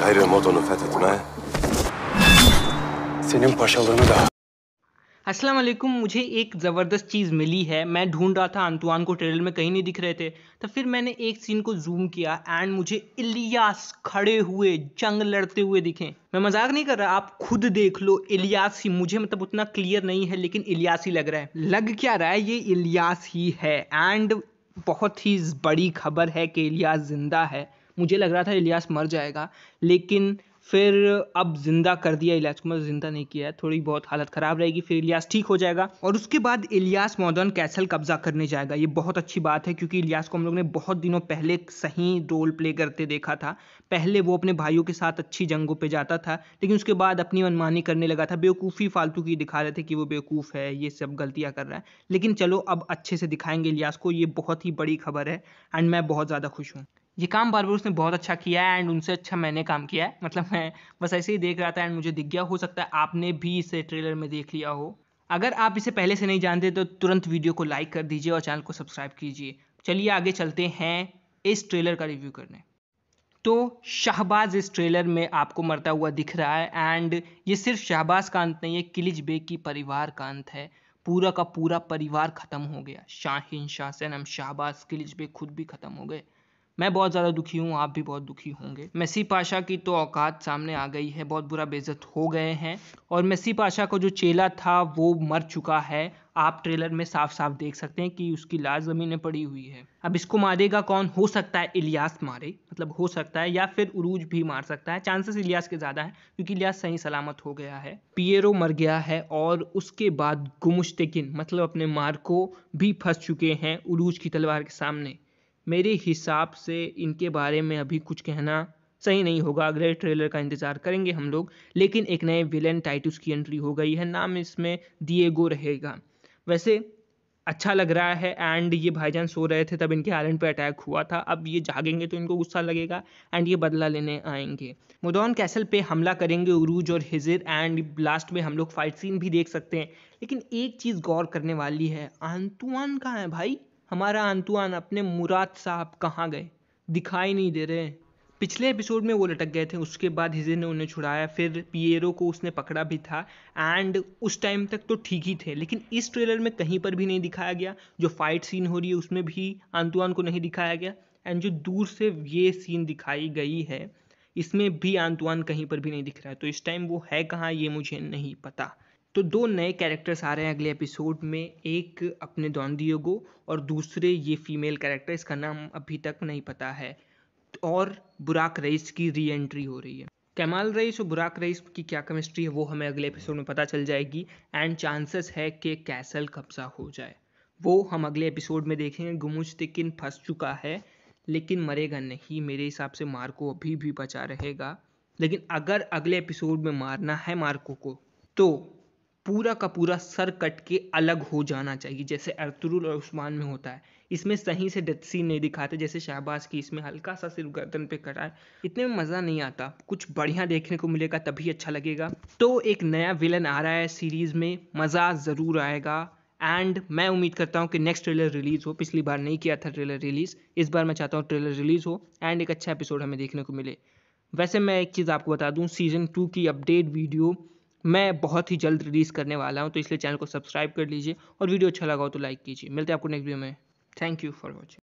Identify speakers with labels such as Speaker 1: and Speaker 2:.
Speaker 1: Gayrı odunu fethetme, senin paşalığını da... अस्सलाम वालेकुम मुझे एक ज़बरदस्त चीज़ मिली है मैं ढूंढ रहा था अंतुआन को ट्रेलर में कहीं नहीं दिख रहे थे तो फिर मैंने एक सीन को जूम किया एंड मुझे इलियास खड़े हुए जंग लड़ते हुए दिखे मैं मजाक नहीं कर रहा आप खुद देख लो इलियास ही मुझे मतलब उतना क्लियर नहीं है लेकिन इलियास ही लग रहा है लग क्या रहा है ये इलियास ही है एंड बहुत ही बड़ी खबर है कि इलियास जिंदा है मुझे लग रहा था इलियास मर जाएगा लेकिन फिर अब जिंदा कर दिया इलियास को मतलब जिंदा नहीं किया है थोड़ी बहुत हालत ख़राब रहेगी फिर इलियास ठीक हो जाएगा और उसके बाद इलियास मॉडर्न कैसल कब्जा करने जाएगा ये बहुत अच्छी बात है क्योंकि इलियास को हम लोग ने बहुत दिनों पहले सही रोल प्ले करते देखा था पहले वो अपने भाइयों के साथ अच्छी जंगों पर जाता था लेकिन उसके बाद अपनी मनमानी करने लगा था बेवकूफ़ी फालतू की दिखा रहे थे कि वो बेवकूफ़ है ये सब गलतियाँ कर रहा है लेकिन चलो अब अच्छे से दिखाएंगे इलियास को ये बहुत ही बड़ी खबर है एंड मैं बहुत ज़्यादा खुश हूँ ये काम बार बार उसने बहुत अच्छा किया है एंड उनसे अच्छा मैंने काम किया है मतलब मैं बस ऐसे ही देख रहा था एंड मुझे दिख गया हो सकता है आपने भी इसे ट्रेलर में देख लिया हो अगर आप इसे पहले से नहीं जानते तो तुरंत वीडियो को लाइक कर दीजिए और चैनल को सब्सक्राइब कीजिए चलिए आगे चलते हैं इस ट्रेलर का रिव्यू करने तो शाहबाज इस ट्रेलर में आपको मरता हुआ दिख रहा है एंड ये सिर्फ शाहबाज का अंत नहीं है किलिज बेग की परिवार का अंत है पूरा का पूरा परिवार ख़त्म हो गया शाहिन शाहन हम शाहबाज किलिज बेग खुद भी ख़त्म हो गए मैं बहुत ज़्यादा दुखी हूँ आप भी बहुत दुखी होंगे मेसी पाशा की तो औकात सामने आ गई है बहुत बुरा बेजत हो गए हैं और मेसी पाशा का जो चेला था वो मर चुका है आप ट्रेलर में साफ साफ देख सकते हैं कि उसकी लाश ज़मीन में पड़ी हुई है अब इसको मारेगा कौन हो सकता है इलियास मारे मतलब हो सकता है या फिर उरूज भी मार सकता है चांसेस इलियास के ज़्यादा हैं क्योंकि इलियास सही सलामत हो गया है पियरो मर गया है और उसके बाद गुमुश्तकिन मतलब अपने मार्को भी फंस चुके हैं उरूज की तलवार के सामने मेरे हिसाब से इनके बारे में अभी कुछ कहना सही नहीं होगा अगले ट्रेलर का इंतजार करेंगे हम लोग लेकिन एक नए विलेन टाइटस की एंट्री हो गई है नाम इसमें दिएगो रहेगा वैसे अच्छा लग रहा है एंड ये भाईजान सो रहे थे तब इनके आइलैंड पे अटैक हुआ था अब ये जागेंगे तो इनको गुस्सा लगेगा एंड ये बदला लेने आएंगे मुदौन कैसल पे हमला करेंगे उरूज और हिजिर एंड लास्ट में हम लोग फाइट सीन भी देख सकते हैं लेकिन एक चीज़ गौर करने वाली है आंतुआन कहाँ है भाई हमारा अंतुआन अपने मुराद साहब कहाँ गए दिखाई नहीं दे रहे पिछले एपिसोड में वो लटक गए थे उसके बाद हिजे ने उन्हें छुड़ाया फिर पियरो को उसने पकड़ा भी था एंड उस टाइम तक तो ठीक ही थे लेकिन इस ट्रेलर में कहीं पर भी नहीं दिखाया गया जो फाइट सीन हो रही है उसमें भी आंतुआन को नहीं दिखाया गया एंड जो दूर से ये सीन दिखाई गई है इसमें भी आंतुआन कहीं पर भी नहीं दिख रहा है तो इस टाइम वो है कहाँ ये मुझे नहीं पता तो दो नए कैरेक्टर्स आ रहे हैं अगले एपिसोड में एक अपने डॉन को और दूसरे ये फीमेल कैरेक्टर इसका नाम अभी तक नहीं पता है और बुराक रईस की री एंट्री हो रही है कमाल रईस और बुराक रईस की क्या केमिस्ट्री है वो हमें अगले एपिसोड में पता चल जाएगी एंड चांसेस है कि कैसल कब्जा हो जाए वो हम अगले एपिसोड में देखेंगे गुमुज तिकिन फंस चुका है लेकिन मरेगा नहीं मेरे हिसाब से मार्को अभी भी बचा रहेगा लेकिन अगर अगले एपिसोड में मारना है मार्को को तो पूरा का पूरा सर कट के अलग हो जाना चाहिए जैसे अर्तुरुल और उस्मान में होता है इसमें सही से डेथ सीन नहीं दिखाते जैसे शहबाज की इसमें हल्का सा सिर्फ गर्दन पे कटा है इतने में मज़ा नहीं आता कुछ बढ़िया देखने को मिलेगा तभी अच्छा लगेगा तो एक नया विलन आ रहा है सीरीज़ में मज़ा ज़रूर आएगा एंड मैं उम्मीद करता हूँ कि नेक्स्ट ट्रेलर रिलीज़ हो पिछली बार नहीं किया था ट्रेलर रिलीज़ इस बार मैं चाहता हूँ ट्रेलर रिलीज़ हो एंड एक अच्छा एपिसोड हमें देखने को मिले वैसे मैं एक चीज़ आपको बता दूँ सीज़न टू की अपडेट वीडियो मैं बहुत ही जल्द रिलीज़ करने वाला हूँ तो इसलिए चैनल को सब्सक्राइब कर लीजिए और वीडियो अच्छा लगा हो तो लाइक कीजिए मिलते हैं आपको नेक्स्ट वीडियो में थैंक यू फॉर वॉचिंग